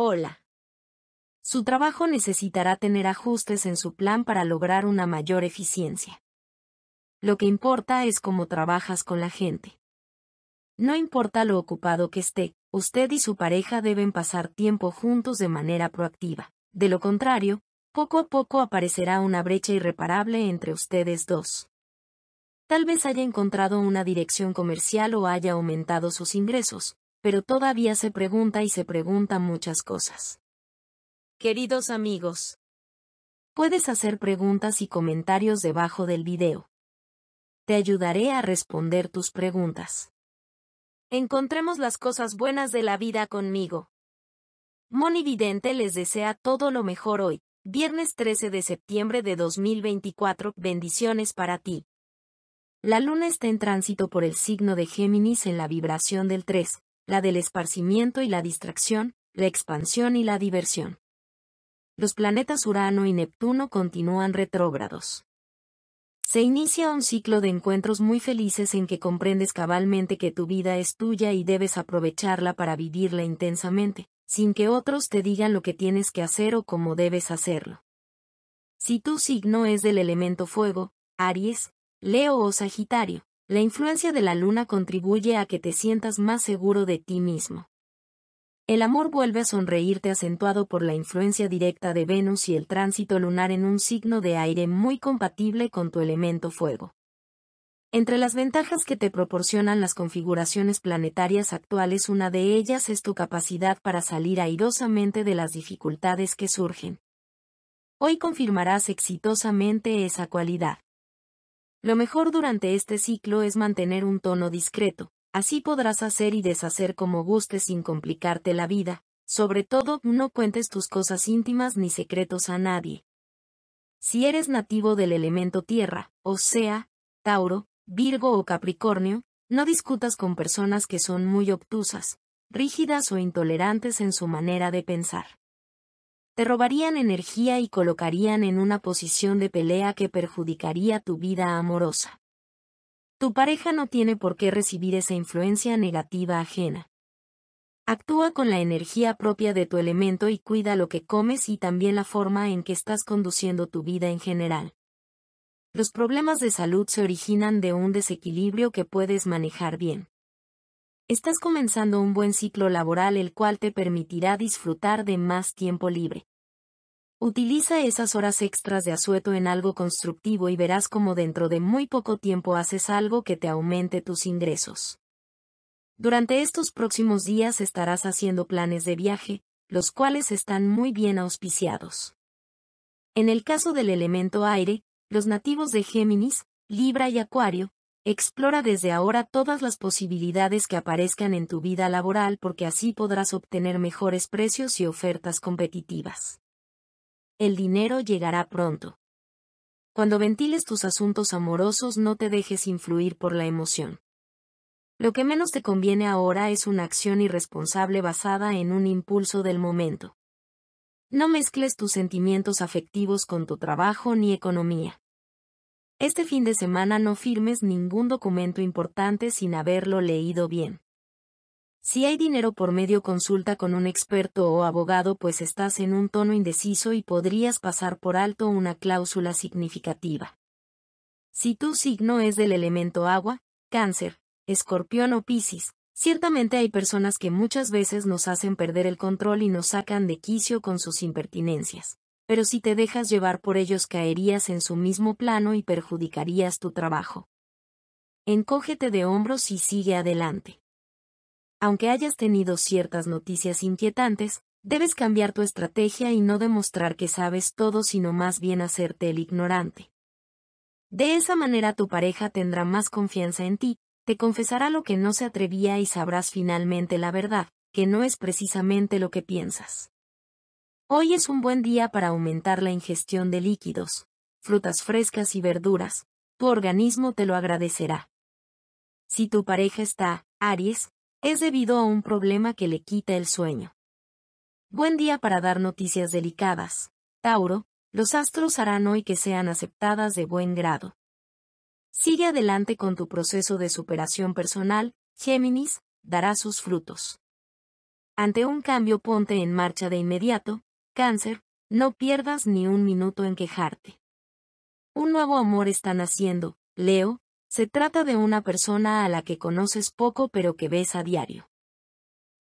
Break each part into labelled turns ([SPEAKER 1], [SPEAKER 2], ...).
[SPEAKER 1] Hola. Su trabajo necesitará tener ajustes en su plan para lograr una mayor eficiencia. Lo que importa es cómo trabajas con la gente. No importa lo ocupado que esté, usted y su pareja deben pasar tiempo juntos de manera proactiva. De lo contrario, poco a poco aparecerá una brecha irreparable entre ustedes dos. Tal vez haya encontrado una dirección comercial o haya aumentado sus ingresos, pero todavía se pregunta y se pregunta muchas cosas. Queridos amigos, puedes hacer preguntas y comentarios debajo del video. Te ayudaré a responder tus preguntas. Encontremos las cosas buenas de la vida conmigo. Moni Vidente les desea todo lo mejor hoy, viernes 13 de septiembre de 2024. Bendiciones para ti. La luna está en tránsito por el signo de Géminis en la vibración del 3, la del esparcimiento y la distracción, la expansión y la diversión. Los planetas Urano y Neptuno continúan retrógrados. Se inicia un ciclo de encuentros muy felices en que comprendes cabalmente que tu vida es tuya y debes aprovecharla para vivirla intensamente, sin que otros te digan lo que tienes que hacer o cómo debes hacerlo. Si tu signo es del elemento fuego, Aries, Leo o Sagitario, la influencia de la luna contribuye a que te sientas más seguro de ti mismo. El amor vuelve a sonreírte acentuado por la influencia directa de Venus y el tránsito lunar en un signo de aire muy compatible con tu elemento fuego. Entre las ventajas que te proporcionan las configuraciones planetarias actuales, una de ellas es tu capacidad para salir airosamente de las dificultades que surgen. Hoy confirmarás exitosamente esa cualidad. Lo mejor durante este ciclo es mantener un tono discreto, así podrás hacer y deshacer como gustes sin complicarte la vida, sobre todo no cuentes tus cosas íntimas ni secretos a nadie. Si eres nativo del elemento tierra, o sea, Tauro, Virgo o Capricornio, no discutas con personas que son muy obtusas, rígidas o intolerantes en su manera de pensar te robarían energía y colocarían en una posición de pelea que perjudicaría tu vida amorosa. Tu pareja no tiene por qué recibir esa influencia negativa ajena. Actúa con la energía propia de tu elemento y cuida lo que comes y también la forma en que estás conduciendo tu vida en general. Los problemas de salud se originan de un desequilibrio que puedes manejar bien. Estás comenzando un buen ciclo laboral el cual te permitirá disfrutar de más tiempo libre. Utiliza esas horas extras de asueto en algo constructivo y verás cómo dentro de muy poco tiempo haces algo que te aumente tus ingresos. Durante estos próximos días estarás haciendo planes de viaje, los cuales están muy bien auspiciados. En el caso del elemento aire, los nativos de Géminis, Libra y Acuario, Explora desde ahora todas las posibilidades que aparezcan en tu vida laboral porque así podrás obtener mejores precios y ofertas competitivas. El dinero llegará pronto. Cuando ventiles tus asuntos amorosos no te dejes influir por la emoción. Lo que menos te conviene ahora es una acción irresponsable basada en un impulso del momento. No mezcles tus sentimientos afectivos con tu trabajo ni economía. Este fin de semana no firmes ningún documento importante sin haberlo leído bien. Si hay dinero por medio consulta con un experto o abogado pues estás en un tono indeciso y podrías pasar por alto una cláusula significativa. Si tu signo es del elemento agua, cáncer, escorpión o piscis, ciertamente hay personas que muchas veces nos hacen perder el control y nos sacan de quicio con sus impertinencias pero si te dejas llevar por ellos caerías en su mismo plano y perjudicarías tu trabajo. Encógete de hombros y sigue adelante. Aunque hayas tenido ciertas noticias inquietantes, debes cambiar tu estrategia y no demostrar que sabes todo, sino más bien hacerte el ignorante. De esa manera tu pareja tendrá más confianza en ti, te confesará lo que no se atrevía y sabrás finalmente la verdad, que no es precisamente lo que piensas. Hoy es un buen día para aumentar la ingestión de líquidos, frutas frescas y verduras. Tu organismo te lo agradecerá. Si tu pareja está, Aries, es debido a un problema que le quita el sueño. Buen día para dar noticias delicadas. Tauro, los astros harán hoy que sean aceptadas de buen grado. Sigue adelante con tu proceso de superación personal, Géminis, dará sus frutos. Ante un cambio ponte en marcha de inmediato, Cáncer, no pierdas ni un minuto en quejarte. Un nuevo amor está naciendo, Leo, se trata de una persona a la que conoces poco pero que ves a diario.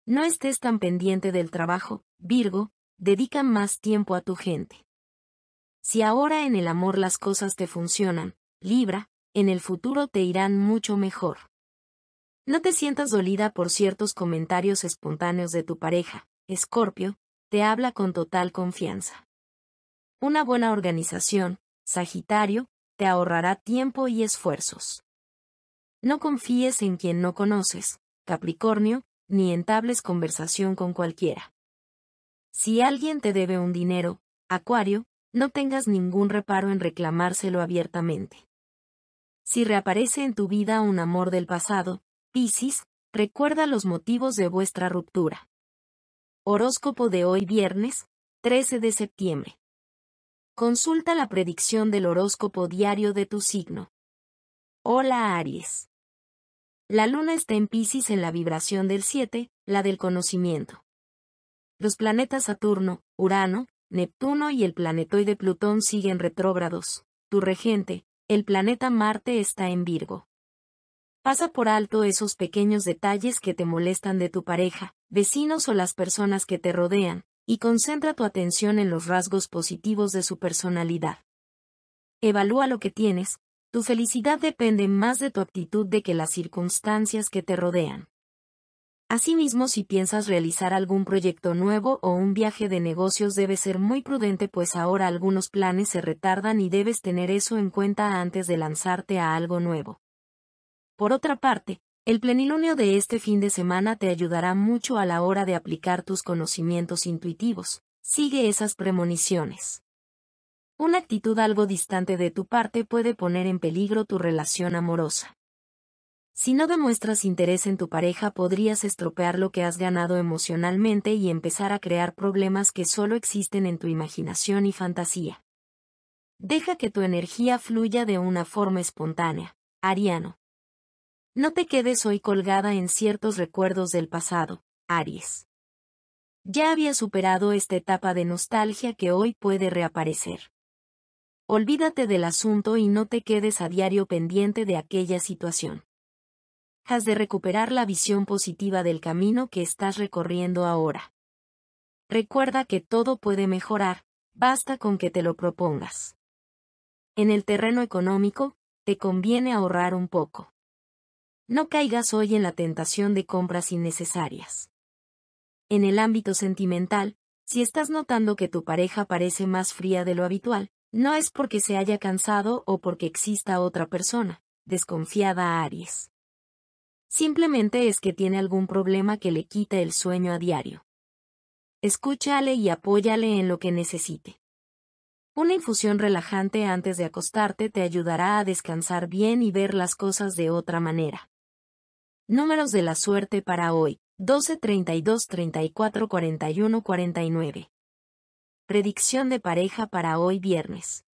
[SPEAKER 1] No estés tan pendiente del trabajo, Virgo, dedica más tiempo a tu gente. Si ahora en el amor las cosas te funcionan, Libra, en el futuro te irán mucho mejor. No te sientas dolida por ciertos comentarios espontáneos de tu pareja, Escorpio, te habla con total confianza. Una buena organización, Sagitario, te ahorrará tiempo y esfuerzos. No confíes en quien no conoces, Capricornio, ni entables conversación con cualquiera. Si alguien te debe un dinero, Acuario, no tengas ningún reparo en reclamárselo abiertamente. Si reaparece en tu vida un amor del pasado, Piscis, recuerda los motivos de vuestra ruptura. Horóscopo de hoy viernes, 13 de septiembre. Consulta la predicción del horóscopo diario de tu signo. Hola Aries. La luna está en Pisces en la vibración del 7, la del conocimiento. Los planetas Saturno, Urano, Neptuno y el planetoide Plutón siguen retrógrados. Tu regente, el planeta Marte está en Virgo. Pasa por alto esos pequeños detalles que te molestan de tu pareja, vecinos o las personas que te rodean, y concentra tu atención en los rasgos positivos de su personalidad. Evalúa lo que tienes, tu felicidad depende más de tu actitud de que las circunstancias que te rodean. Asimismo, si piensas realizar algún proyecto nuevo o un viaje de negocios debes ser muy prudente pues ahora algunos planes se retardan y debes tener eso en cuenta antes de lanzarte a algo nuevo. Por otra parte, el plenilunio de este fin de semana te ayudará mucho a la hora de aplicar tus conocimientos intuitivos. Sigue esas premoniciones. Una actitud algo distante de tu parte puede poner en peligro tu relación amorosa. Si no demuestras interés en tu pareja podrías estropear lo que has ganado emocionalmente y empezar a crear problemas que solo existen en tu imaginación y fantasía. Deja que tu energía fluya de una forma espontánea. Ariano. No te quedes hoy colgada en ciertos recuerdos del pasado, Aries. Ya había superado esta etapa de nostalgia que hoy puede reaparecer. Olvídate del asunto y no te quedes a diario pendiente de aquella situación. Has de recuperar la visión positiva del camino que estás recorriendo ahora. Recuerda que todo puede mejorar, basta con que te lo propongas. En el terreno económico, te conviene ahorrar un poco. No caigas hoy en la tentación de compras innecesarias. En el ámbito sentimental, si estás notando que tu pareja parece más fría de lo habitual, no es porque se haya cansado o porque exista otra persona, desconfiada a Aries. Simplemente es que tiene algún problema que le quite el sueño a diario. Escúchale y apóyale en lo que necesite. Una infusión relajante antes de acostarte te ayudará a descansar bien y ver las cosas de otra manera. Números de la suerte para hoy, 12, 32, 34, 41, 49. Predicción de pareja para hoy viernes.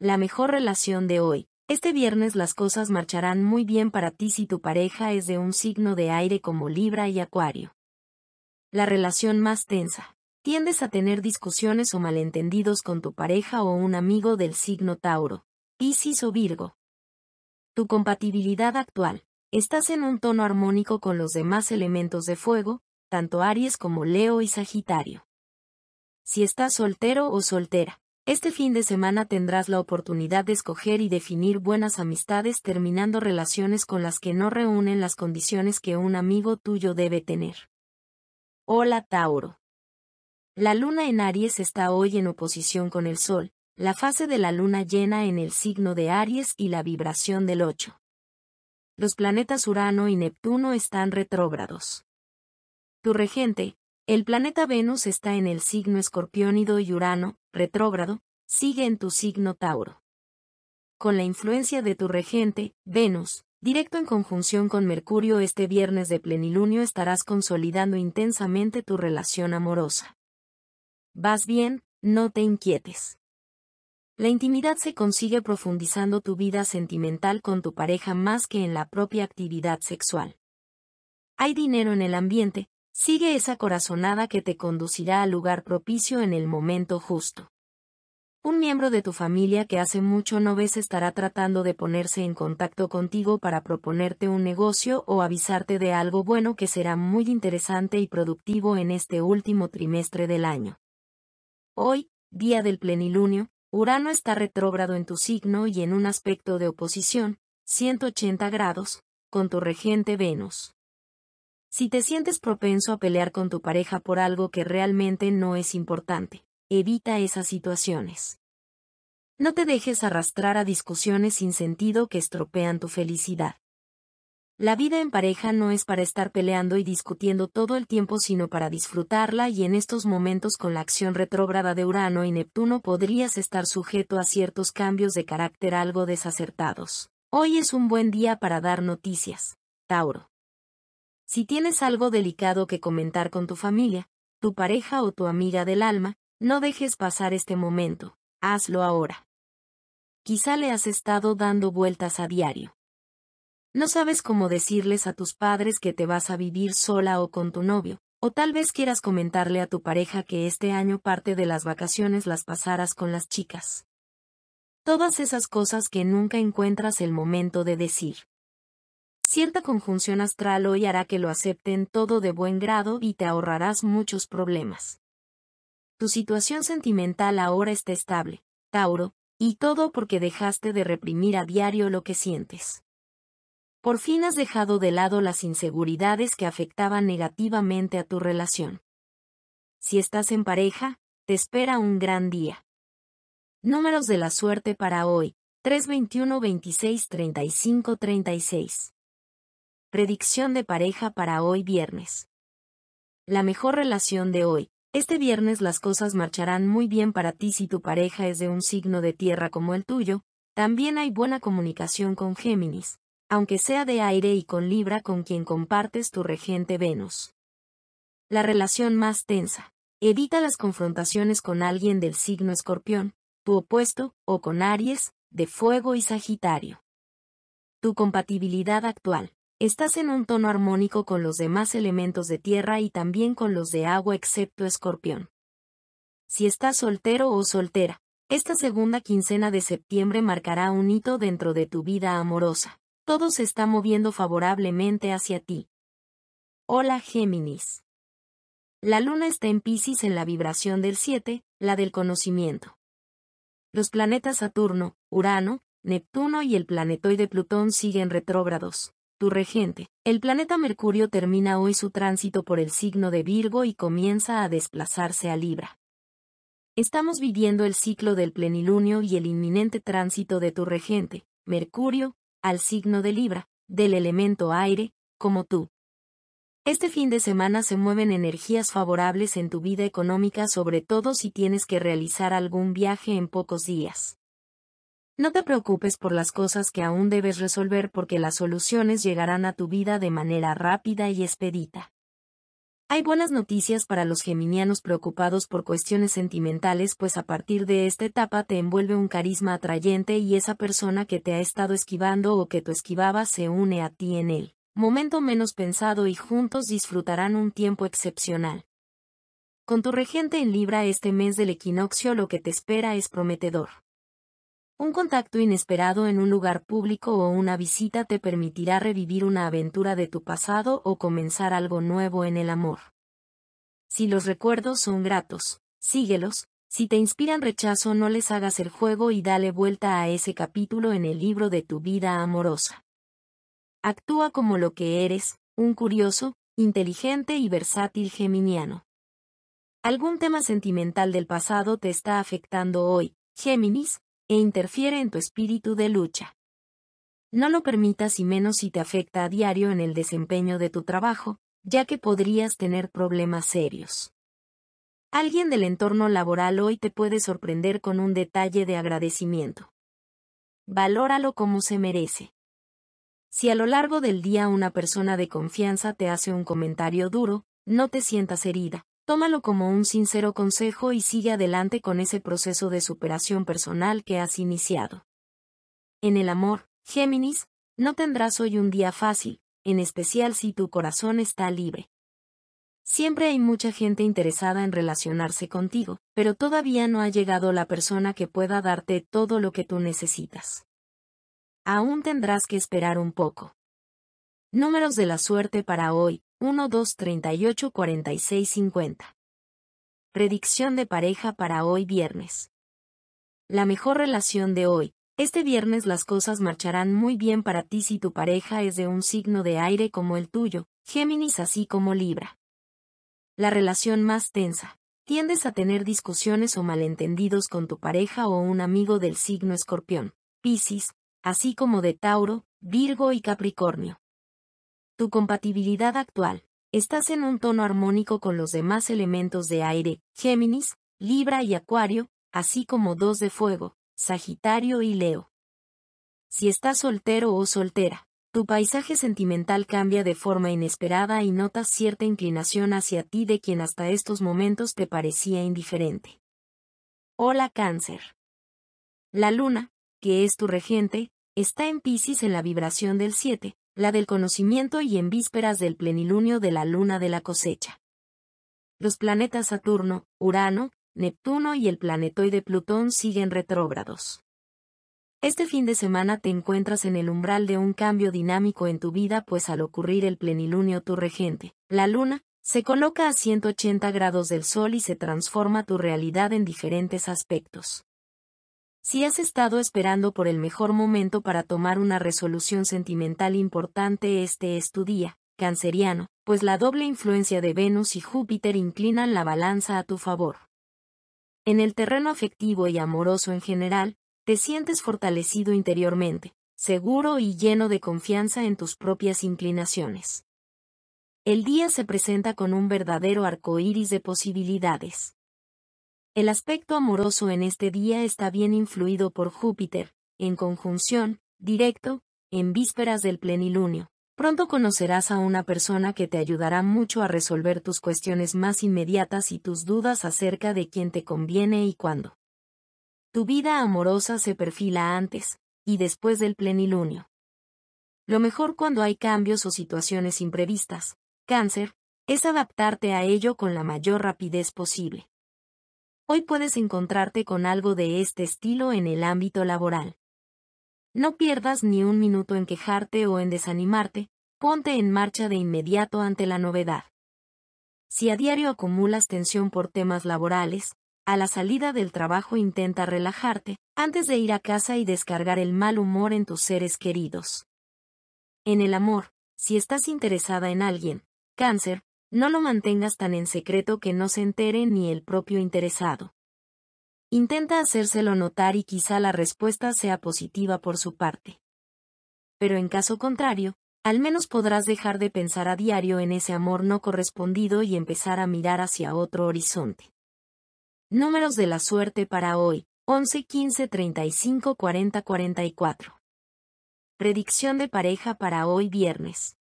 [SPEAKER 1] La mejor relación de hoy. Este viernes las cosas marcharán muy bien para ti si tu pareja es de un signo de aire como Libra y Acuario. La relación más tensa. Tiendes a tener discusiones o malentendidos con tu pareja o un amigo del signo Tauro, Piscis o Virgo. Tu compatibilidad actual estás en un tono armónico con los demás elementos de fuego, tanto Aries como Leo y Sagitario. Si estás soltero o soltera, este fin de semana tendrás la oportunidad de escoger y definir buenas amistades terminando relaciones con las que no reúnen las condiciones que un amigo tuyo debe tener. Hola Tauro. La luna en Aries está hoy en oposición con el Sol, la fase de la luna llena en el signo de Aries y la vibración del 8 los planetas Urano y Neptuno están retrógrados. Tu regente, el planeta Venus está en el signo escorpiónido y Urano, retrógrado, sigue en tu signo Tauro. Con la influencia de tu regente, Venus, directo en conjunción con Mercurio este viernes de plenilunio estarás consolidando intensamente tu relación amorosa. Vas bien, no te inquietes. La intimidad se consigue profundizando tu vida sentimental con tu pareja más que en la propia actividad sexual. Hay dinero en el ambiente, sigue esa corazonada que te conducirá al lugar propicio en el momento justo. Un miembro de tu familia que hace mucho no ves estará tratando de ponerse en contacto contigo para proponerte un negocio o avisarte de algo bueno que será muy interesante y productivo en este último trimestre del año. Hoy, día del plenilunio, Urano está retrógrado en tu signo y en un aspecto de oposición, 180 grados, con tu regente Venus. Si te sientes propenso a pelear con tu pareja por algo que realmente no es importante, evita esas situaciones. No te dejes arrastrar a discusiones sin sentido que estropean tu felicidad. La vida en pareja no es para estar peleando y discutiendo todo el tiempo sino para disfrutarla y en estos momentos con la acción retrógrada de Urano y Neptuno podrías estar sujeto a ciertos cambios de carácter algo desacertados. Hoy es un buen día para dar noticias. Tauro. Si tienes algo delicado que comentar con tu familia, tu pareja o tu amiga del alma, no dejes pasar este momento, hazlo ahora. Quizá le has estado dando vueltas a diario no sabes cómo decirles a tus padres que te vas a vivir sola o con tu novio, o tal vez quieras comentarle a tu pareja que este año parte de las vacaciones las pasarás con las chicas. Todas esas cosas que nunca encuentras el momento de decir. Cierta conjunción astral hoy hará que lo acepten todo de buen grado y te ahorrarás muchos problemas. Tu situación sentimental ahora está estable, Tauro, y todo porque dejaste de reprimir a diario lo que sientes. Por fin has dejado de lado las inseguridades que afectaban negativamente a tu relación. Si estás en pareja, te espera un gran día. Números de la suerte para hoy, 321 26 35 36. Predicción de pareja para hoy viernes. La mejor relación de hoy. Este viernes las cosas marcharán muy bien para ti si tu pareja es de un signo de tierra como el tuyo, también hay buena comunicación con Géminis aunque sea de aire y con Libra con quien compartes tu regente Venus. La relación más tensa. Evita las confrontaciones con alguien del signo escorpión, tu opuesto, o con Aries, de fuego y Sagitario. Tu compatibilidad actual. Estás en un tono armónico con los demás elementos de tierra y también con los de agua excepto escorpión. Si estás soltero o soltera, esta segunda quincena de septiembre marcará un hito dentro de tu vida amorosa. Todo se está moviendo favorablemente hacia ti. Hola Géminis. La luna está en Pisces en la vibración del 7, la del conocimiento. Los planetas Saturno, Urano, Neptuno y el planetoide Plutón siguen retrógrados. Tu regente, el planeta Mercurio termina hoy su tránsito por el signo de Virgo y comienza a desplazarse a Libra. Estamos viviendo el ciclo del plenilunio y el inminente tránsito de tu regente, Mercurio, al signo de Libra, del elemento aire, como tú. Este fin de semana se mueven energías favorables en tu vida económica sobre todo si tienes que realizar algún viaje en pocos días. No te preocupes por las cosas que aún debes resolver porque las soluciones llegarán a tu vida de manera rápida y expedita. Hay buenas noticias para los geminianos preocupados por cuestiones sentimentales, pues a partir de esta etapa te envuelve un carisma atrayente y esa persona que te ha estado esquivando o que tú esquivabas se une a ti en él. Momento menos pensado y juntos disfrutarán un tiempo excepcional. Con tu regente en Libra este mes del equinoccio lo que te espera es prometedor. Un contacto inesperado en un lugar público o una visita te permitirá revivir una aventura de tu pasado o comenzar algo nuevo en el amor. Si los recuerdos son gratos, síguelos, si te inspiran rechazo no les hagas el juego y dale vuelta a ese capítulo en el libro de tu vida amorosa. Actúa como lo que eres, un curioso, inteligente y versátil geminiano. Algún tema sentimental del pasado te está afectando hoy, Géminis, e interfiere en tu espíritu de lucha. No lo permitas y menos si te afecta a diario en el desempeño de tu trabajo, ya que podrías tener problemas serios. Alguien del entorno laboral hoy te puede sorprender con un detalle de agradecimiento. Valóralo como se merece. Si a lo largo del día una persona de confianza te hace un comentario duro, no te sientas herida, Tómalo como un sincero consejo y sigue adelante con ese proceso de superación personal que has iniciado. En el amor, Géminis, no tendrás hoy un día fácil, en especial si tu corazón está libre. Siempre hay mucha gente interesada en relacionarse contigo, pero todavía no ha llegado la persona que pueda darte todo lo que tú necesitas. Aún tendrás que esperar un poco. Números de la suerte para hoy, 1-2-38-46-50 Predicción de pareja para hoy viernes. La mejor relación de hoy. Este viernes las cosas marcharán muy bien para ti si tu pareja es de un signo de aire como el tuyo, Géminis así como Libra. La relación más tensa. Tiendes a tener discusiones o malentendidos con tu pareja o un amigo del signo escorpión, Piscis, así como de Tauro, Virgo y Capricornio. Tu compatibilidad actual. Estás en un tono armónico con los demás elementos de aire, Géminis, Libra y Acuario, así como dos de fuego, Sagitario y Leo. Si estás soltero o soltera, tu paisaje sentimental cambia de forma inesperada y notas cierta inclinación hacia ti de quien hasta estos momentos te parecía indiferente. Hola Cáncer. La luna, que es tu regente, está en Pisces en la vibración del 7, la del conocimiento y en vísperas del plenilunio de la luna de la cosecha. Los planetas Saturno, Urano, Neptuno y el planetoide Plutón siguen retrógrados. Este fin de semana te encuentras en el umbral de un cambio dinámico en tu vida pues al ocurrir el plenilunio tu regente, la luna, se coloca a 180 grados del Sol y se transforma tu realidad en diferentes aspectos. Si has estado esperando por el mejor momento para tomar una resolución sentimental importante, este es tu día, canceriano, pues la doble influencia de Venus y Júpiter inclinan la balanza a tu favor. En el terreno afectivo y amoroso en general, te sientes fortalecido interiormente, seguro y lleno de confianza en tus propias inclinaciones. El día se presenta con un verdadero arco iris de posibilidades. El aspecto amoroso en este día está bien influido por Júpiter, en conjunción, directo, en vísperas del plenilunio. Pronto conocerás a una persona que te ayudará mucho a resolver tus cuestiones más inmediatas y tus dudas acerca de quién te conviene y cuándo. Tu vida amorosa se perfila antes y después del plenilunio. Lo mejor cuando hay cambios o situaciones imprevistas, cáncer, es adaptarte a ello con la mayor rapidez posible. Hoy puedes encontrarte con algo de este estilo en el ámbito laboral. No pierdas ni un minuto en quejarte o en desanimarte, ponte en marcha de inmediato ante la novedad. Si a diario acumulas tensión por temas laborales, a la salida del trabajo intenta relajarte, antes de ir a casa y descargar el mal humor en tus seres queridos. En el amor, si estás interesada en alguien, cáncer, no lo mantengas tan en secreto que no se entere ni el propio interesado. Intenta hacérselo notar y quizá la respuesta sea positiva por su parte. Pero en caso contrario, al menos podrás dejar de pensar a diario en ese amor no correspondido y empezar a mirar hacia otro horizonte. Números de la suerte para hoy, 11 15 35 40 44. Predicción de pareja para hoy viernes.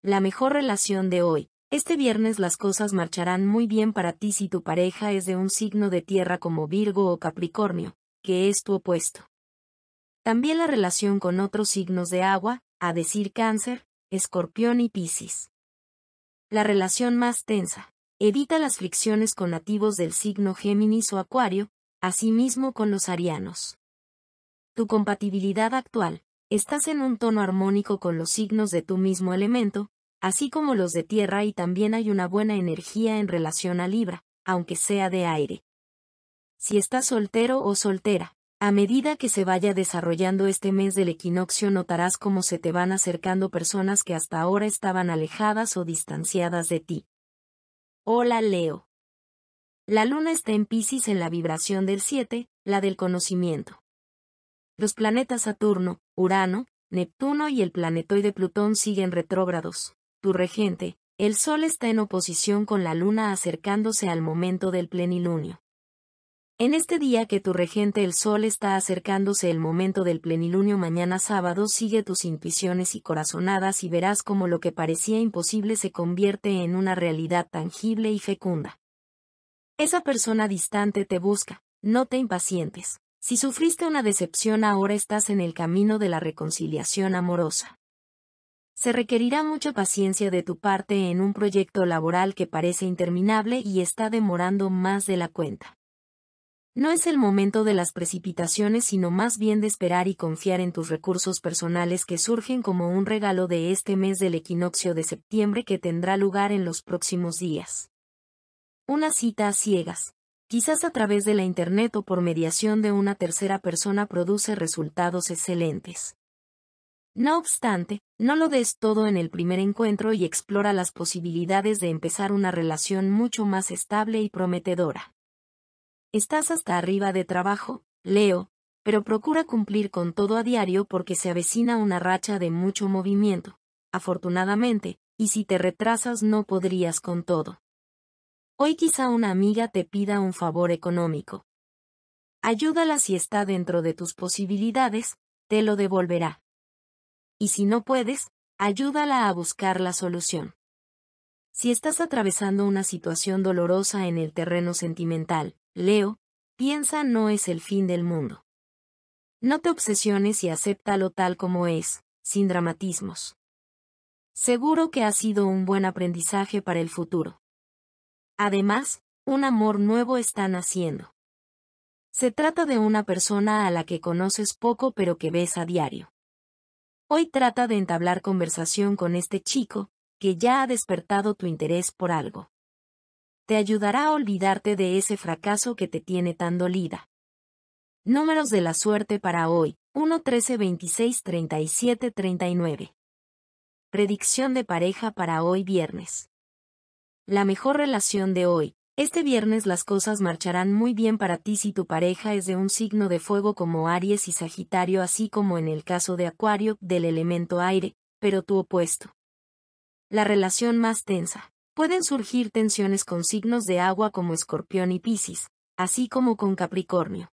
[SPEAKER 1] La mejor relación de hoy, este viernes las cosas marcharán muy bien para ti si tu pareja es de un signo de tierra como Virgo o Capricornio, que es tu opuesto. También la relación con otros signos de agua, a decir cáncer, escorpión y piscis. La relación más tensa. Evita las fricciones con nativos del signo Géminis o Acuario, asimismo con los arianos. Tu compatibilidad actual. Estás en un tono armónico con los signos de tu mismo elemento, así como los de tierra y también hay una buena energía en relación a Libra, aunque sea de aire. Si estás soltero o soltera, a medida que se vaya desarrollando este mes del equinoccio notarás cómo se te van acercando personas que hasta ahora estaban alejadas o distanciadas de ti. Hola Leo. La luna está en Pisces en la vibración del 7, la del conocimiento. Los planetas Saturno, Urano, Neptuno y el planetoide Plutón siguen retrógrados, tu regente, el Sol está en oposición con la Luna acercándose al momento del plenilunio. En este día que tu regente el Sol está acercándose el momento del plenilunio mañana sábado, sigue tus intuiciones y corazonadas y verás cómo lo que parecía imposible se convierte en una realidad tangible y fecunda. Esa persona distante te busca, no te impacientes. Si sufriste una decepción ahora estás en el camino de la reconciliación amorosa. Se requerirá mucha paciencia de tu parte en un proyecto laboral que parece interminable y está demorando más de la cuenta. No es el momento de las precipitaciones, sino más bien de esperar y confiar en tus recursos personales que surgen como un regalo de este mes del equinoccio de septiembre que tendrá lugar en los próximos días. Una cita a ciegas, quizás a través de la Internet o por mediación de una tercera persona, produce resultados excelentes. No obstante, no lo des todo en el primer encuentro y explora las posibilidades de empezar una relación mucho más estable y prometedora. Estás hasta arriba de trabajo, Leo, pero procura cumplir con todo a diario porque se avecina una racha de mucho movimiento, afortunadamente, y si te retrasas no podrías con todo. Hoy quizá una amiga te pida un favor económico. Ayúdala si está dentro de tus posibilidades, te lo devolverá y si no puedes, ayúdala a buscar la solución. Si estás atravesando una situación dolorosa en el terreno sentimental, Leo, piensa no es el fin del mundo. No te obsesiones y acéptalo tal como es, sin dramatismos. Seguro que ha sido un buen aprendizaje para el futuro. Además, un amor nuevo está naciendo. Se trata de una persona a la que conoces poco pero que ves a diario. Hoy trata de entablar conversación con este chico, que ya ha despertado tu interés por algo. Te ayudará a olvidarte de ese fracaso que te tiene tan dolida. Números de la suerte para hoy, 1 13 26 37 39. Predicción de pareja para hoy viernes. La mejor relación de hoy, este viernes las cosas marcharán muy bien para ti si tu pareja es de un signo de fuego como Aries y Sagitario así como en el caso de Acuario del elemento aire, pero tu opuesto. La relación más tensa. Pueden surgir tensiones con signos de agua como Escorpión y Piscis, así como con Capricornio.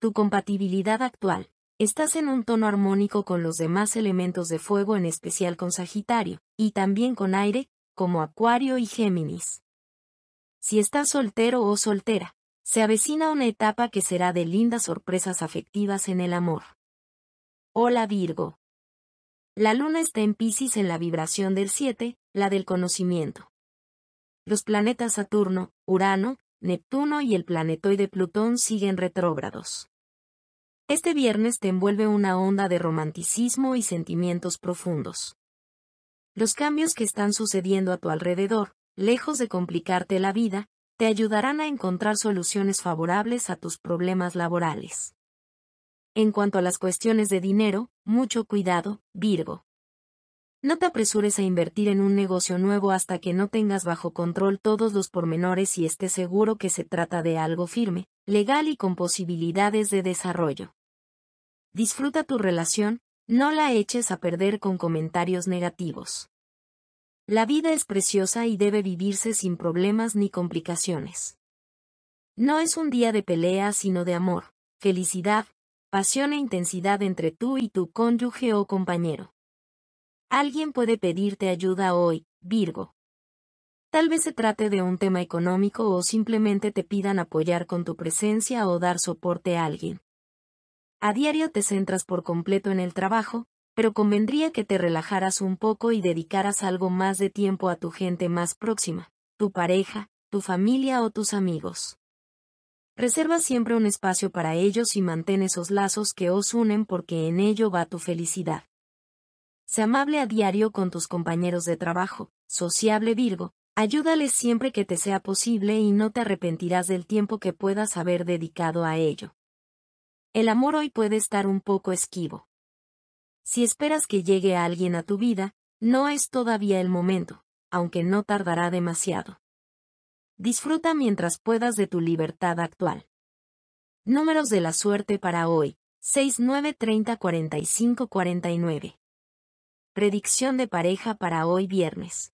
[SPEAKER 1] Tu compatibilidad actual. Estás en un tono armónico con los demás elementos de fuego en especial con Sagitario, y también con aire, como Acuario y Géminis si estás soltero o soltera, se avecina una etapa que será de lindas sorpresas afectivas en el amor. Hola Virgo. La luna está en Pisces en la vibración del 7, la del conocimiento. Los planetas Saturno, Urano, Neptuno y el planetoide Plutón siguen retrógrados. Este viernes te envuelve una onda de romanticismo y sentimientos profundos. Los cambios que están sucediendo a tu alrededor, lejos de complicarte la vida, te ayudarán a encontrar soluciones favorables a tus problemas laborales. En cuanto a las cuestiones de dinero, mucho cuidado, Virgo. No te apresures a invertir en un negocio nuevo hasta que no tengas bajo control todos los pormenores y estés seguro que se trata de algo firme, legal y con posibilidades de desarrollo. Disfruta tu relación, no la eches a perder con comentarios negativos. La vida es preciosa y debe vivirse sin problemas ni complicaciones. No es un día de pelea sino de amor, felicidad, pasión e intensidad entre tú y tu cónyuge o compañero. Alguien puede pedirte ayuda hoy, Virgo. Tal vez se trate de un tema económico o simplemente te pidan apoyar con tu presencia o dar soporte a alguien. A diario te centras por completo en el trabajo, pero convendría que te relajaras un poco y dedicaras algo más de tiempo a tu gente más próxima, tu pareja, tu familia o tus amigos. Reserva siempre un espacio para ellos y mantén esos lazos que os unen porque en ello va tu felicidad. Sé amable a diario con tus compañeros de trabajo, sociable Virgo, ayúdales siempre que te sea posible y no te arrepentirás del tiempo que puedas haber dedicado a ello. El amor hoy puede estar un poco esquivo. Si esperas que llegue alguien a tu vida, no es todavía el momento, aunque no tardará demasiado. Disfruta mientras puedas de tu libertad actual. Números de la suerte para hoy, 4549. Predicción de pareja para hoy viernes.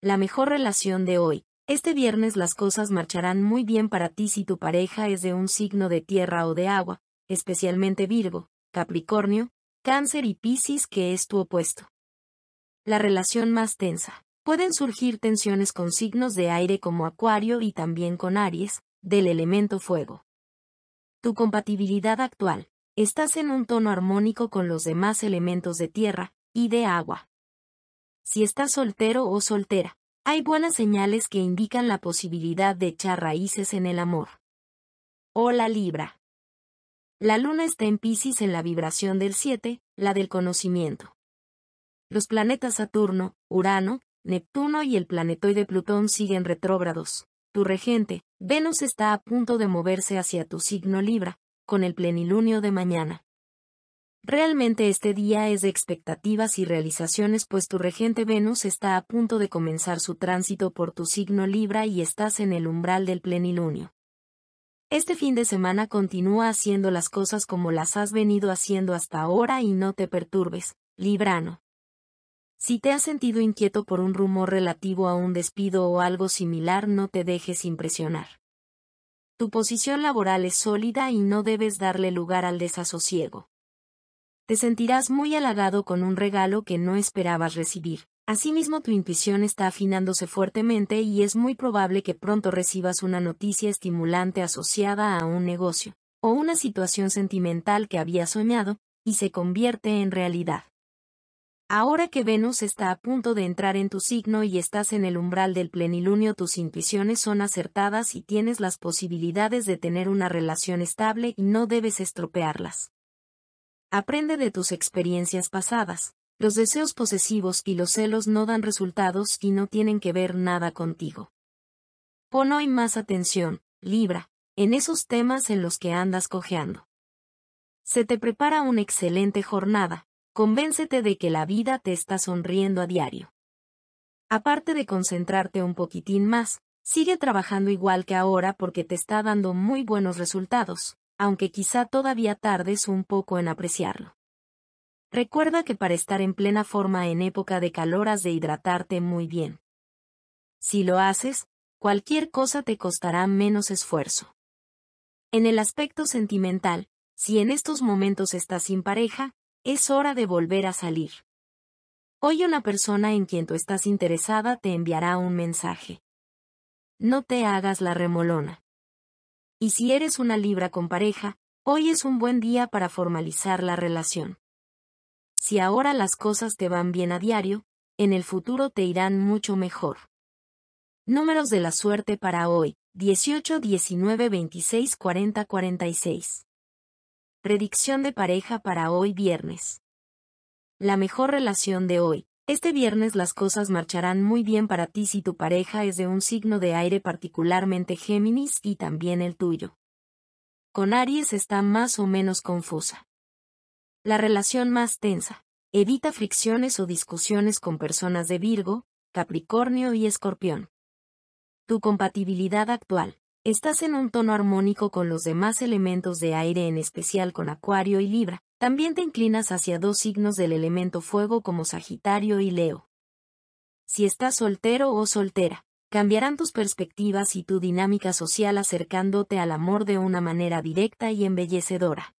[SPEAKER 1] La mejor relación de hoy. Este viernes las cosas marcharán muy bien para ti si tu pareja es de un signo de tierra o de agua, especialmente Virgo, Capricornio, Cáncer y Piscis que es tu opuesto. La relación más tensa. Pueden surgir tensiones con signos de aire como Acuario y también con Aries, del elemento fuego. Tu compatibilidad actual. Estás en un tono armónico con los demás elementos de tierra y de agua. Si estás soltero o soltera, hay buenas señales que indican la posibilidad de echar raíces en el amor. Hola Libra. La luna está en Pisces en la vibración del 7, la del conocimiento. Los planetas Saturno, Urano, Neptuno y el planetoide Plutón siguen retrógrados. Tu regente, Venus está a punto de moverse hacia tu signo Libra, con el plenilunio de mañana. Realmente este día es de expectativas y realizaciones pues tu regente Venus está a punto de comenzar su tránsito por tu signo Libra y estás en el umbral del plenilunio. Este fin de semana continúa haciendo las cosas como las has venido haciendo hasta ahora y no te perturbes, Librano. Si te has sentido inquieto por un rumor relativo a un despido o algo similar, no te dejes impresionar. Tu posición laboral es sólida y no debes darle lugar al desasosiego. Te sentirás muy halagado con un regalo que no esperabas recibir, Asimismo, tu intuición está afinándose fuertemente y es muy probable que pronto recibas una noticia estimulante asociada a un negocio, o una situación sentimental que había soñado, y se convierte en realidad. Ahora que Venus está a punto de entrar en tu signo y estás en el umbral del plenilunio, tus intuiciones son acertadas y tienes las posibilidades de tener una relación estable y no debes estropearlas. Aprende de tus experiencias pasadas los deseos posesivos y los celos no dan resultados y no tienen que ver nada contigo. Pon hoy más atención, Libra, en esos temas en los que andas cojeando. Se te prepara una excelente jornada, convéncete de que la vida te está sonriendo a diario. Aparte de concentrarte un poquitín más, sigue trabajando igual que ahora porque te está dando muy buenos resultados, aunque quizá todavía tardes un poco en apreciarlo. Recuerda que para estar en plena forma en época de calor has de hidratarte muy bien. Si lo haces, cualquier cosa te costará menos esfuerzo. En el aspecto sentimental, si en estos momentos estás sin pareja, es hora de volver a salir. Hoy una persona en quien tú estás interesada te enviará un mensaje. No te hagas la remolona. Y si eres una libra con pareja, hoy es un buen día para formalizar la relación. Si ahora las cosas te van bien a diario, en el futuro te irán mucho mejor. Números de la suerte para hoy, 18, 19, 26, 40, 46. Predicción de pareja para hoy viernes. La mejor relación de hoy. Este viernes las cosas marcharán muy bien para ti si tu pareja es de un signo de aire particularmente Géminis y también el tuyo. Con Aries está más o menos confusa. La relación más tensa. Evita fricciones o discusiones con personas de Virgo, Capricornio y Escorpión. Tu compatibilidad actual. Estás en un tono armónico con los demás elementos de aire, en especial con Acuario y Libra. También te inclinas hacia dos signos del elemento fuego como Sagitario y Leo. Si estás soltero o soltera, cambiarán tus perspectivas y tu dinámica social acercándote al amor de una manera directa y embellecedora.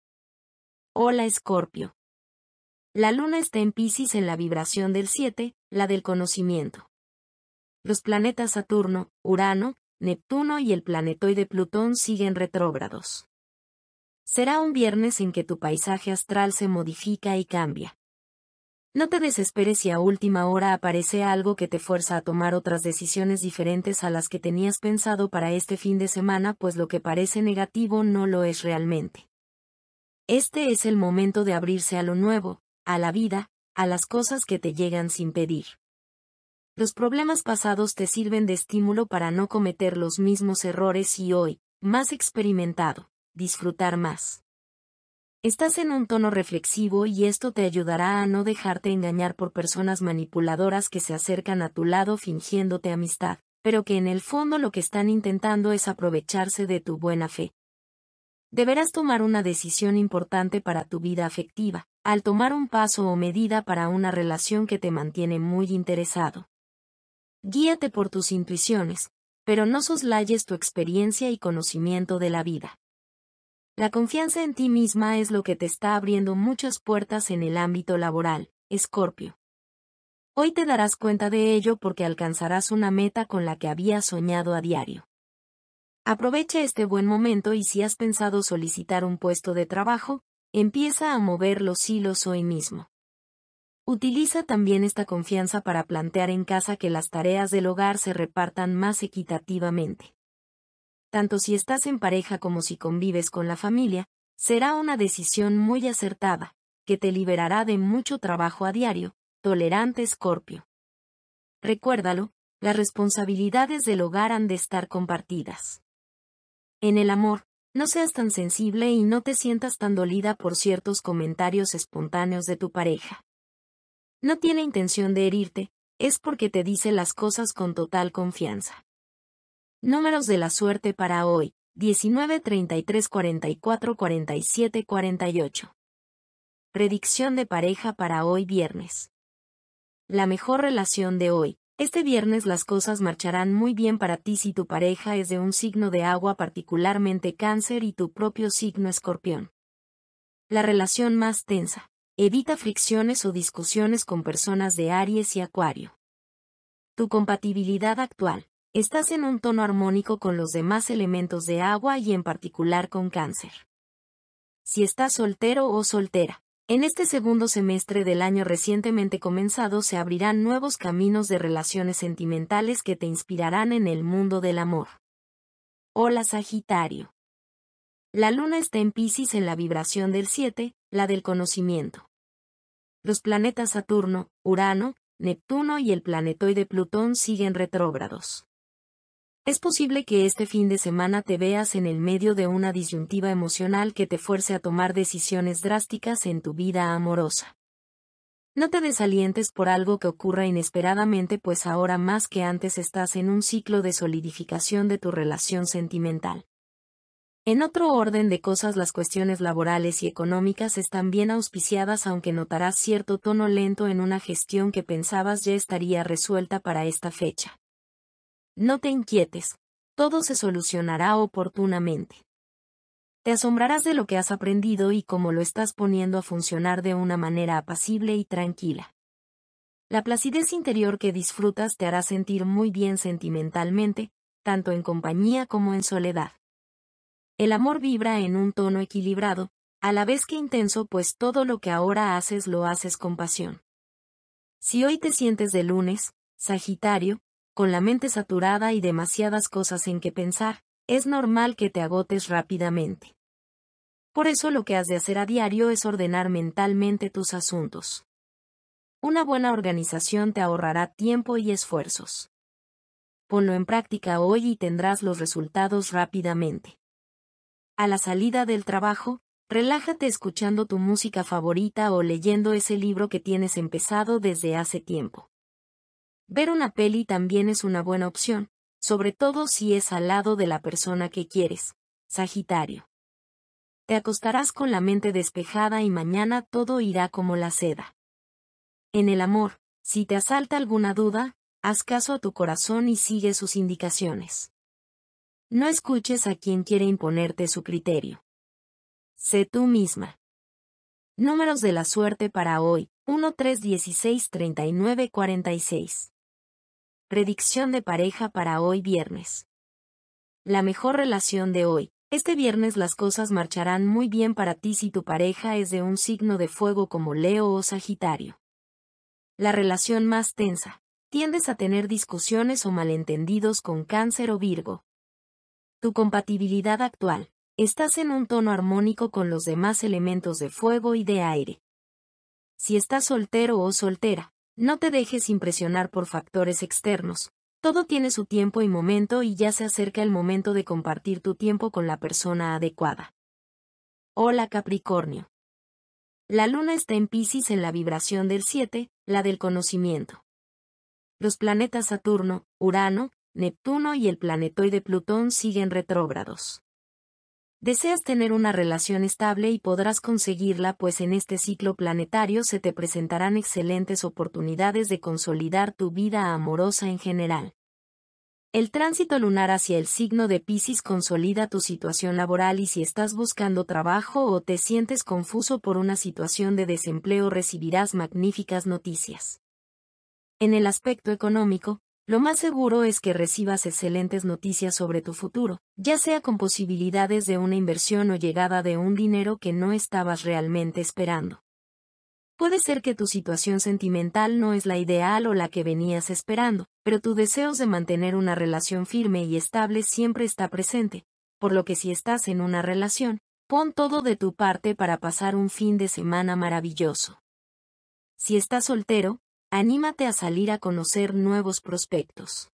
[SPEAKER 1] Hola Escorpio. La luna está en Pisces en la vibración del 7, la del conocimiento. Los planetas Saturno, Urano, Neptuno y el planetoide Plutón siguen retrógrados. Será un viernes en que tu paisaje astral se modifica y cambia. No te desesperes si a última hora aparece algo que te fuerza a tomar otras decisiones diferentes a las que tenías pensado para este fin de semana, pues lo que parece negativo no lo es realmente. Este es el momento de abrirse a lo nuevo, a la vida, a las cosas que te llegan sin pedir. Los problemas pasados te sirven de estímulo para no cometer los mismos errores y hoy, más experimentado, disfrutar más. Estás en un tono reflexivo y esto te ayudará a no dejarte engañar por personas manipuladoras que se acercan a tu lado fingiéndote amistad, pero que en el fondo lo que están intentando es aprovecharse de tu buena fe, deberás tomar una decisión importante para tu vida afectiva, al tomar un paso o medida para una relación que te mantiene muy interesado. Guíate por tus intuiciones, pero no soslayes tu experiencia y conocimiento de la vida. La confianza en ti misma es lo que te está abriendo muchas puertas en el ámbito laboral, Escorpio. Hoy te darás cuenta de ello porque alcanzarás una meta con la que habías soñado a diario. Aprovecha este buen momento y si has pensado solicitar un puesto de trabajo, empieza a mover los hilos hoy mismo. Utiliza también esta confianza para plantear en casa que las tareas del hogar se repartan más equitativamente. Tanto si estás en pareja como si convives con la familia, será una decisión muy acertada, que te liberará de mucho trabajo a diario, tolerante escorpio. Recuérdalo, las responsabilidades del hogar han de estar compartidas. En el amor, no seas tan sensible y no te sientas tan dolida por ciertos comentarios espontáneos de tu pareja. No tiene intención de herirte, es porque te dice las cosas con total confianza. Números de la suerte para hoy, 19, 33, 44, 47, 48. Predicción de pareja para hoy viernes. La mejor relación de hoy, este viernes las cosas marcharán muy bien para ti si tu pareja es de un signo de agua particularmente cáncer y tu propio signo escorpión. La relación más tensa. Evita fricciones o discusiones con personas de Aries y Acuario. Tu compatibilidad actual. Estás en un tono armónico con los demás elementos de agua y en particular con cáncer. Si estás soltero o soltera, en este segundo semestre del año recientemente comenzado se abrirán nuevos caminos de relaciones sentimentales que te inspirarán en el mundo del amor. Hola Sagitario. La luna está en Pisces en la vibración del 7, la del conocimiento. Los planetas Saturno, Urano, Neptuno y el planetoide Plutón siguen retrógrados. Es posible que este fin de semana te veas en el medio de una disyuntiva emocional que te fuerce a tomar decisiones drásticas en tu vida amorosa. No te desalientes por algo que ocurra inesperadamente pues ahora más que antes estás en un ciclo de solidificación de tu relación sentimental. En otro orden de cosas las cuestiones laborales y económicas están bien auspiciadas aunque notarás cierto tono lento en una gestión que pensabas ya estaría resuelta para esta fecha. No te inquietes. Todo se solucionará oportunamente. Te asombrarás de lo que has aprendido y cómo lo estás poniendo a funcionar de una manera apacible y tranquila. La placidez interior que disfrutas te hará sentir muy bien sentimentalmente, tanto en compañía como en soledad. El amor vibra en un tono equilibrado, a la vez que intenso, pues todo lo que ahora haces lo haces con pasión. Si hoy te sientes de lunes, Sagitario, con la mente saturada y demasiadas cosas en que pensar, es normal que te agotes rápidamente. Por eso lo que has de hacer a diario es ordenar mentalmente tus asuntos. Una buena organización te ahorrará tiempo y esfuerzos. Ponlo en práctica hoy y tendrás los resultados rápidamente. A la salida del trabajo, relájate escuchando tu música favorita o leyendo ese libro que tienes empezado desde hace tiempo. Ver una peli también es una buena opción, sobre todo si es al lado de la persona que quieres. Sagitario. Te acostarás con la mente despejada y mañana todo irá como la seda. En el amor, si te asalta alguna duda, haz caso a tu corazón y sigue sus indicaciones. No escuches a quien quiere imponerte su criterio. Sé tú misma. Números de la suerte para hoy, 1316-3946. Predicción de pareja para hoy viernes. La mejor relación de hoy. Este viernes las cosas marcharán muy bien para ti si tu pareja es de un signo de fuego como Leo o Sagitario. La relación más tensa. Tiendes a tener discusiones o malentendidos con Cáncer o Virgo. Tu compatibilidad actual. Estás en un tono armónico con los demás elementos de fuego y de aire. Si estás soltero o soltera, no te dejes impresionar por factores externos. Todo tiene su tiempo y momento y ya se acerca el momento de compartir tu tiempo con la persona adecuada. Hola Capricornio. La luna está en Pisces en la vibración del 7, la del conocimiento. Los planetas Saturno, Urano, Neptuno y el planetoide Plutón siguen retrógrados. Deseas tener una relación estable y podrás conseguirla pues en este ciclo planetario se te presentarán excelentes oportunidades de consolidar tu vida amorosa en general. El tránsito lunar hacia el signo de Pisces consolida tu situación laboral y si estás buscando trabajo o te sientes confuso por una situación de desempleo recibirás magníficas noticias. En el aspecto económico, lo más seguro es que recibas excelentes noticias sobre tu futuro, ya sea con posibilidades de una inversión o llegada de un dinero que no estabas realmente esperando. Puede ser que tu situación sentimental no es la ideal o la que venías esperando, pero tu deseo de mantener una relación firme y estable siempre está presente, por lo que si estás en una relación, pon todo de tu parte para pasar un fin de semana maravilloso. Si estás soltero, anímate a salir a conocer nuevos prospectos.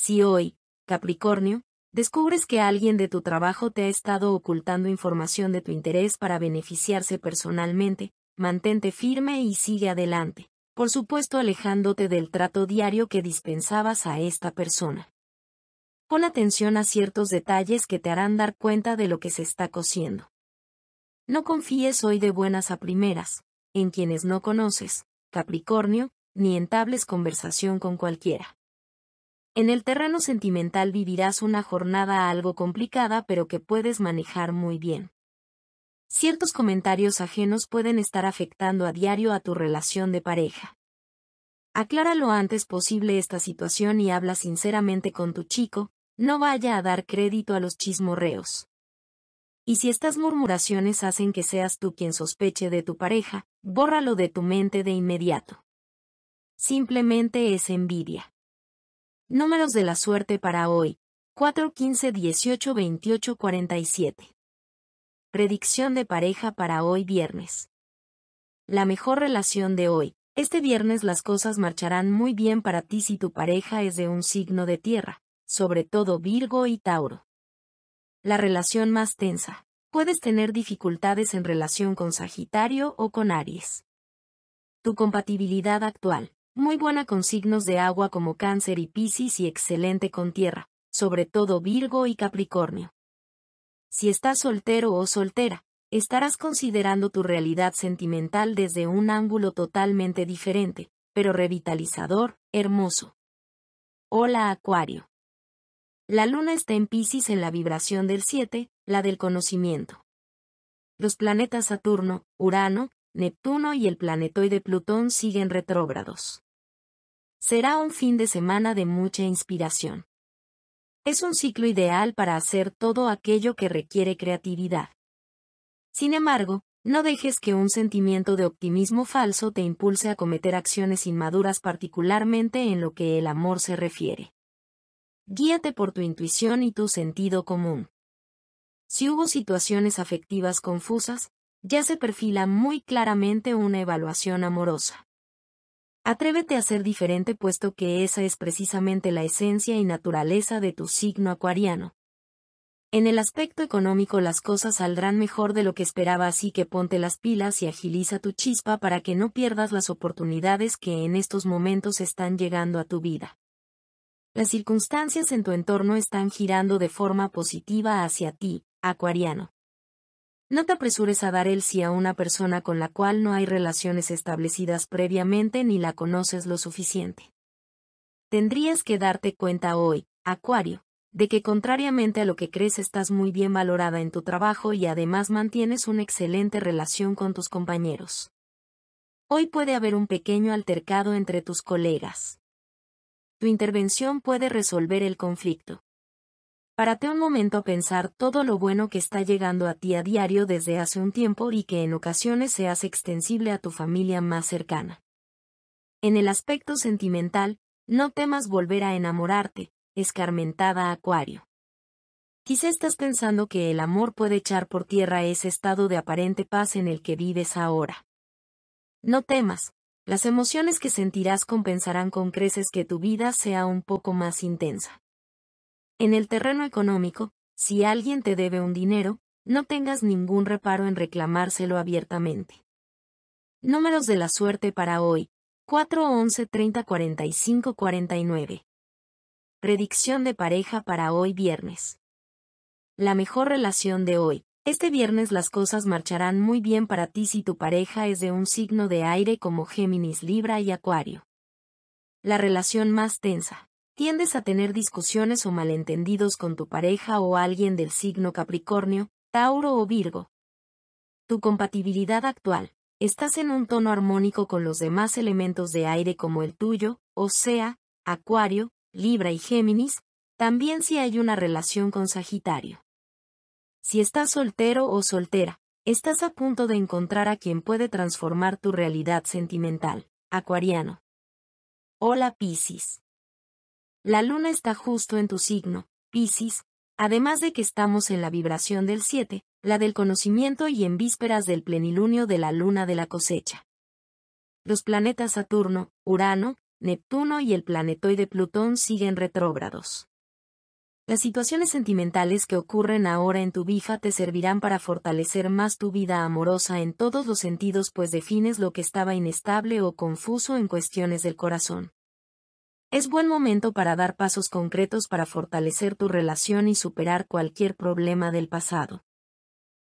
[SPEAKER 1] Si hoy, Capricornio, descubres que alguien de tu trabajo te ha estado ocultando información de tu interés para beneficiarse personalmente, mantente firme y sigue adelante, por supuesto alejándote del trato diario que dispensabas a esta persona. Pon atención a ciertos detalles que te harán dar cuenta de lo que se está cosiendo. No confíes hoy de buenas a primeras, en quienes no conoces, Capricornio, ni entables conversación con cualquiera. En el terreno sentimental vivirás una jornada algo complicada pero que puedes manejar muy bien. Ciertos comentarios ajenos pueden estar afectando a diario a tu relación de pareja. Aclara lo antes posible esta situación y habla sinceramente con tu chico, no vaya a dar crédito a los chismorreos y si estas murmuraciones hacen que seas tú quien sospeche de tu pareja, bórralo de tu mente de inmediato. Simplemente es envidia. Números de la suerte para hoy. 4, 15, 18, 28, 47. Predicción de pareja para hoy viernes. La mejor relación de hoy. Este viernes las cosas marcharán muy bien para ti si tu pareja es de un signo de tierra, sobre todo Virgo y Tauro. La relación más tensa. Puedes tener dificultades en relación con Sagitario o con Aries. Tu compatibilidad actual. Muy buena con signos de agua como Cáncer y Piscis y excelente con tierra, sobre todo Virgo y Capricornio. Si estás soltero o soltera, estarás considerando tu realidad sentimental desde un ángulo totalmente diferente, pero revitalizador, hermoso. Hola Acuario. La luna está en Pisces en la vibración del 7, la del conocimiento. Los planetas Saturno, Urano, Neptuno y el planetoide Plutón siguen retrógrados. Será un fin de semana de mucha inspiración. Es un ciclo ideal para hacer todo aquello que requiere creatividad. Sin embargo, no dejes que un sentimiento de optimismo falso te impulse a cometer acciones inmaduras particularmente en lo que el amor se refiere. Guíate por tu intuición y tu sentido común. Si hubo situaciones afectivas confusas, ya se perfila muy claramente una evaluación amorosa. Atrévete a ser diferente puesto que esa es precisamente la esencia y naturaleza de tu signo acuariano. En el aspecto económico las cosas saldrán mejor de lo que esperaba así que ponte las pilas y agiliza tu chispa para que no pierdas las oportunidades que en estos momentos están llegando a tu vida. Las circunstancias en tu entorno están girando de forma positiva hacia ti, acuariano. No te apresures a dar el sí a una persona con la cual no hay relaciones establecidas previamente ni la conoces lo suficiente. Tendrías que darte cuenta hoy, Acuario, de que contrariamente a lo que crees estás muy bien valorada en tu trabajo y además mantienes una excelente relación con tus compañeros. Hoy puede haber un pequeño altercado entre tus colegas tu intervención puede resolver el conflicto. Párate un momento a pensar todo lo bueno que está llegando a ti a diario desde hace un tiempo y que en ocasiones se hace extensible a tu familia más cercana. En el aspecto sentimental, no temas volver a enamorarte, escarmentada Acuario. Quizá estás pensando que el amor puede echar por tierra ese estado de aparente paz en el que vives ahora. No temas, las emociones que sentirás compensarán con creces que tu vida sea un poco más intensa. En el terreno económico, si alguien te debe un dinero, no tengas ningún reparo en reclamárselo abiertamente. Números de la suerte para hoy, 411 11 30 45 49. Predicción de pareja para hoy viernes. La mejor relación de hoy, este viernes las cosas marcharán muy bien para ti si tu pareja es de un signo de aire como Géminis, Libra y Acuario. La relación más tensa. Tiendes a tener discusiones o malentendidos con tu pareja o alguien del signo Capricornio, Tauro o Virgo. Tu compatibilidad actual. Estás en un tono armónico con los demás elementos de aire como el tuyo, o sea, Acuario, Libra y Géminis, también si hay una relación con Sagitario. Si estás soltero o soltera, estás a punto de encontrar a quien puede transformar tu realidad sentimental. Acuariano. Hola Piscis. La luna está justo en tu signo, Piscis, además de que estamos en la vibración del 7, la del conocimiento y en vísperas del plenilunio de la luna de la cosecha. Los planetas Saturno, Urano, Neptuno y el planetoide Plutón siguen retrógrados. Las situaciones sentimentales que ocurren ahora en tu bifa te servirán para fortalecer más tu vida amorosa en todos los sentidos pues defines lo que estaba inestable o confuso en cuestiones del corazón. Es buen momento para dar pasos concretos para fortalecer tu relación y superar cualquier problema del pasado.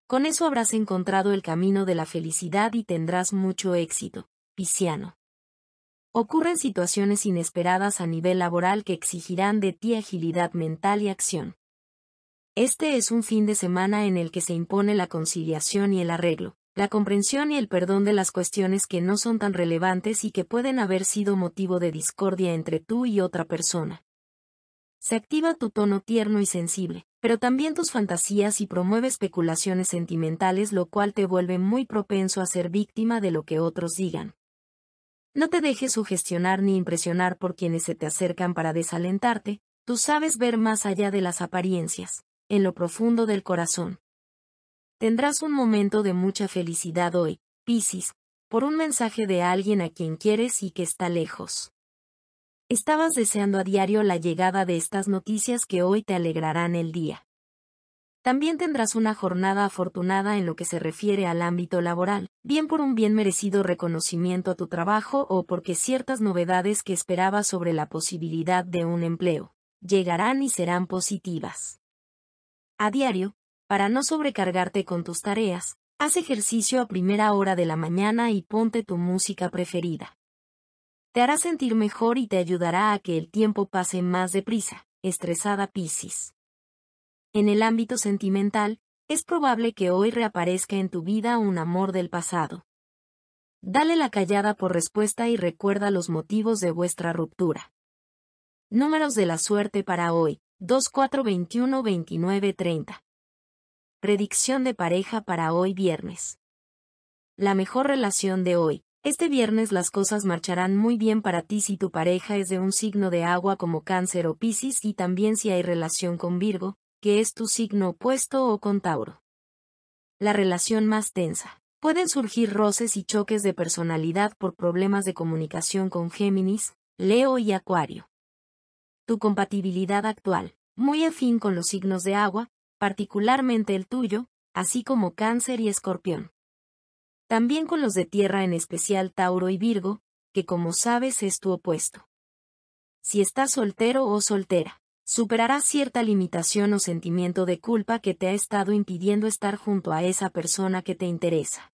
[SPEAKER 1] Con eso habrás encontrado el camino de la felicidad y tendrás mucho éxito, Pisciano. Ocurren situaciones inesperadas a nivel laboral que exigirán de ti agilidad mental y acción. Este es un fin de semana en el que se impone la conciliación y el arreglo, la comprensión y el perdón de las cuestiones que no son tan relevantes y que pueden haber sido motivo de discordia entre tú y otra persona. Se activa tu tono tierno y sensible, pero también tus fantasías y promueve especulaciones sentimentales lo cual te vuelve muy propenso a ser víctima de lo que otros digan. No te dejes sugestionar ni impresionar por quienes se te acercan para desalentarte, tú sabes ver más allá de las apariencias, en lo profundo del corazón. Tendrás un momento de mucha felicidad hoy, Piscis, por un mensaje de alguien a quien quieres y que está lejos. Estabas deseando a diario la llegada de estas noticias que hoy te alegrarán el día. También tendrás una jornada afortunada en lo que se refiere al ámbito laboral, bien por un bien merecido reconocimiento a tu trabajo o porque ciertas novedades que esperabas sobre la posibilidad de un empleo llegarán y serán positivas. A diario, para no sobrecargarte con tus tareas, haz ejercicio a primera hora de la mañana y ponte tu música preferida. Te hará sentir mejor y te ayudará a que el tiempo pase más deprisa, estresada Piscis. En el ámbito sentimental, es probable que hoy reaparezca en tu vida un amor del pasado. Dale la callada por respuesta y recuerda los motivos de vuestra ruptura. Números de la suerte para hoy, 2421-2930. Predicción de pareja para hoy viernes. La mejor relación de hoy. Este viernes las cosas marcharán muy bien para ti si tu pareja es de un signo de agua como cáncer o piscis y también si hay relación con Virgo, que es tu signo opuesto o con Tauro. La relación más tensa. Pueden surgir roces y choques de personalidad por problemas de comunicación con Géminis, Leo y Acuario. Tu compatibilidad actual, muy afín con los signos de agua, particularmente el tuyo, así como Cáncer y Escorpión. También con los de tierra en especial Tauro y Virgo, que como sabes es tu opuesto. Si estás soltero o soltera, superará cierta limitación o sentimiento de culpa que te ha estado impidiendo estar junto a esa persona que te interesa.